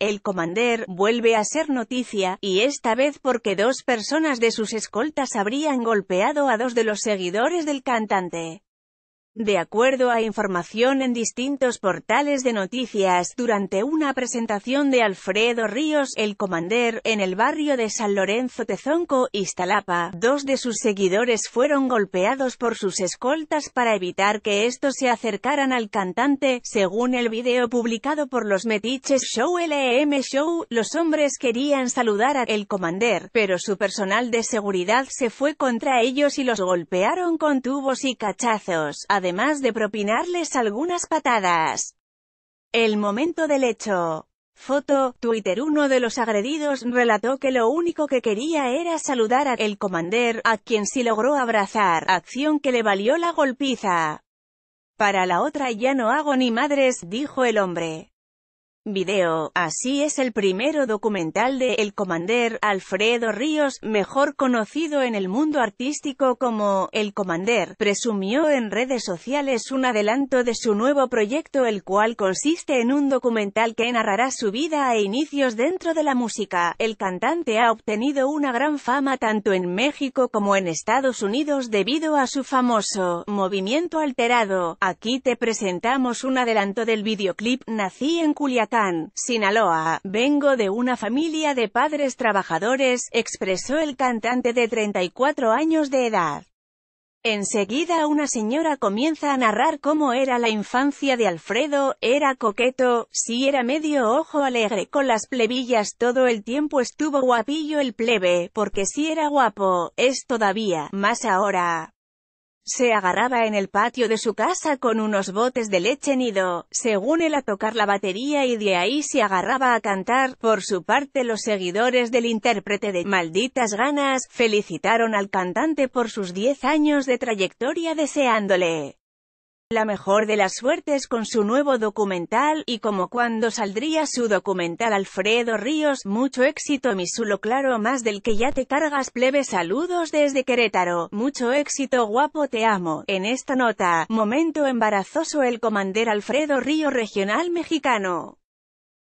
el comandante vuelve a ser noticia, y esta vez porque dos personas de sus escoltas habrían golpeado a dos de los seguidores del cantante. De acuerdo a información en distintos portales de noticias, durante una presentación de Alfredo Ríos, el comander, en el barrio de San Lorenzo Tezonco, Iztalapa, dos de sus seguidores fueron golpeados por sus escoltas para evitar que estos se acercaran al cantante, según el video publicado por los Metiches Show LM e Show, los hombres querían saludar a el pero su personal de seguridad se fue contra ellos y los golpearon con tubos y cachazos, además de propinarles algunas patadas. El momento del hecho. Foto, Twitter Uno de los agredidos relató que lo único que quería era saludar al el a quien sí logró abrazar, acción que le valió la golpiza. Para la otra ya no hago ni madres, dijo el hombre. Video, así es el primero documental de El Comander, Alfredo Ríos, mejor conocido en el mundo artístico como El Comander, presumió en redes sociales un adelanto de su nuevo proyecto el cual consiste en un documental que narrará su vida e inicios dentro de la música. El cantante ha obtenido una gran fama tanto en México como en Estados Unidos debido a su famoso movimiento alterado. Aquí te presentamos un adelanto del videoclip Nací en Culiacán Sinaloa, vengo de una familia de padres trabajadores, expresó el cantante de 34 años de edad. Enseguida una señora comienza a narrar cómo era la infancia de Alfredo, era coqueto, si era medio ojo alegre con las plebillas todo el tiempo estuvo guapillo el plebe, porque si era guapo, es todavía, más ahora. Se agarraba en el patio de su casa con unos botes de leche nido, según él a tocar la batería y de ahí se agarraba a cantar. Por su parte los seguidores del intérprete de Malditas Ganas, felicitaron al cantante por sus diez años de trayectoria deseándole la mejor de las suertes con su nuevo documental, y como cuando saldría su documental Alfredo Ríos, mucho éxito Misulo claro más del que ya te cargas plebe saludos desde Querétaro, mucho éxito guapo te amo, en esta nota, momento embarazoso el comandante Alfredo Río regional mexicano.